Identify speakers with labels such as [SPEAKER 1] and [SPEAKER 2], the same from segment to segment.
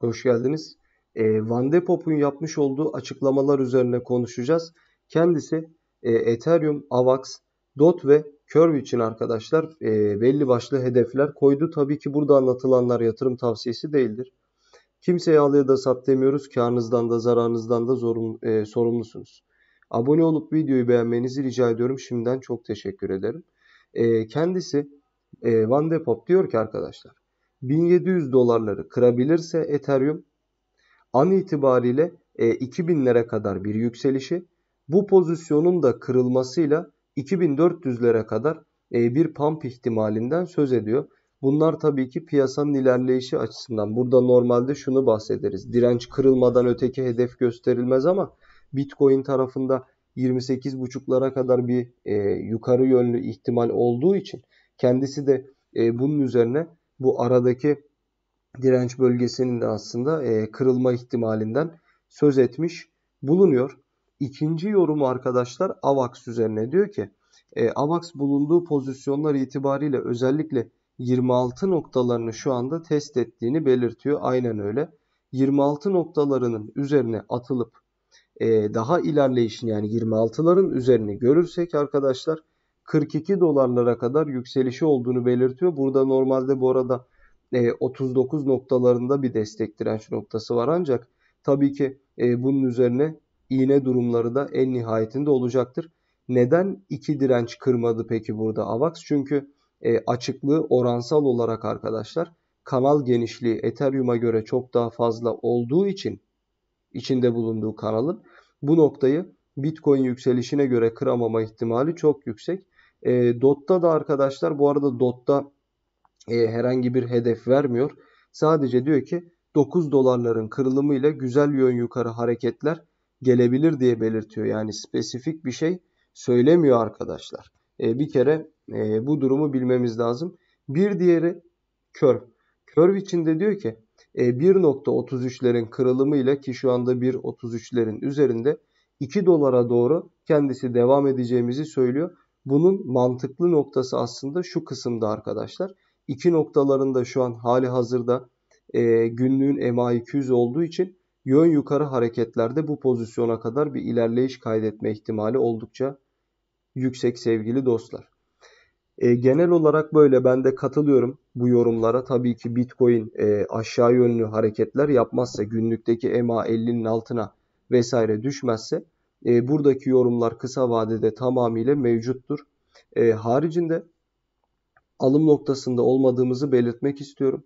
[SPEAKER 1] Hoş geldiniz. E, Van de Pop'un yapmış olduğu açıklamalar üzerine konuşacağız. Kendisi e, Ethereum, AVAX, DOT ve Curve için arkadaşlar e, belli başlı hedefler koydu. Tabii ki burada anlatılanlar yatırım tavsiyesi değildir. Kimseye al ya da sat demiyoruz. Karnınızdan da zararınızdan da zorun, e, sorumlusunuz. Abone olup videoyu beğenmenizi rica ediyorum. Şimdiden çok teşekkür ederim. E, kendisi e, Van de Pop diyor ki arkadaşlar 1700 dolarları kırabilirse Ethereum an itibariyle e, 2000'lere kadar bir yükselişi bu pozisyonun da kırılmasıyla 2400'lere kadar e, bir pump ihtimalinden söz ediyor. Bunlar tabii ki piyasanın ilerleyişi açısından. Burada normalde şunu bahsederiz. Direnç kırılmadan öteki hedef gösterilmez ama Bitcoin tarafında 28,5'lara kadar bir e, yukarı yönlü ihtimal olduğu için kendisi de e, bunun üzerine bu aradaki direnç bölgesinin de aslında e, kırılma ihtimalinden söz etmiş bulunuyor. İkinci yorumu arkadaşlar AVAX üzerine diyor ki e, AVAX bulunduğu pozisyonlar itibariyle özellikle 26 noktalarını şu anda test ettiğini belirtiyor. Aynen öyle. 26 noktalarının üzerine atılıp e, daha ilerleyişini yani 26'ların üzerine görürsek arkadaşlar 42 dolarlara kadar yükselişi olduğunu belirtiyor. Burada normalde bu arada 39 e, noktalarında bir destek direnç noktası var ancak tabii ki e, bunun üzerine iğne durumları da en nihayetinde olacaktır. Neden iki direnç kırmadı peki burada AVAX? Çünkü e, açıklığı oransal olarak arkadaşlar kanal genişliği Ethereum'a göre çok daha fazla olduğu için içinde bulunduğu kanalın bu noktayı Bitcoin yükselişine göre kıramama ihtimali çok yüksek. E, Dot'ta da arkadaşlar bu arada Dot'ta e, herhangi bir hedef vermiyor. Sadece diyor ki 9 dolarların kırılımıyla güzel yön yukarı hareketler gelebilir diye belirtiyor. Yani spesifik bir şey söylemiyor arkadaşlar. E, bir kere e, bu durumu bilmemiz lazım. Bir diğeri Kör Curve içinde diyor ki 1.33'lerin e, kırılımıyla ki şu anda 1.33'lerin üzerinde 2 dolara doğru kendisi devam edeceğimizi söylüyor. Bunun mantıklı noktası aslında şu kısımda arkadaşlar. İki noktalarında şu an hali hazırda e, günlüğün MA 200 olduğu için yön yukarı hareketlerde bu pozisyona kadar bir ilerleyiş kaydetme ihtimali oldukça yüksek sevgili dostlar. E, genel olarak böyle ben de katılıyorum bu yorumlara. Tabii ki Bitcoin e, aşağı yönlü hareketler yapmazsa günlükteki MA 50'nin altına vesaire düşmezse e, buradaki yorumlar kısa vadede tamamıyla mevcuttur. E, haricinde alım noktasında olmadığımızı belirtmek istiyorum.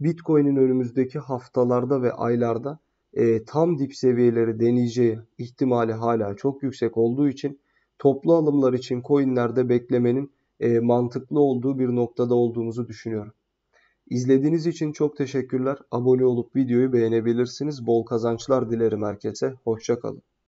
[SPEAKER 1] Bitcoin'in önümüzdeki haftalarda ve aylarda e, tam dip seviyeleri deneyeceği ihtimali hala çok yüksek olduğu için toplu alımlar için coinlerde beklemenin e, mantıklı olduğu bir noktada olduğumuzu düşünüyorum. İzlediğiniz için çok teşekkürler. Abone olup videoyu beğenebilirsiniz. Bol kazançlar dilerim herkese. Hoşçakalın.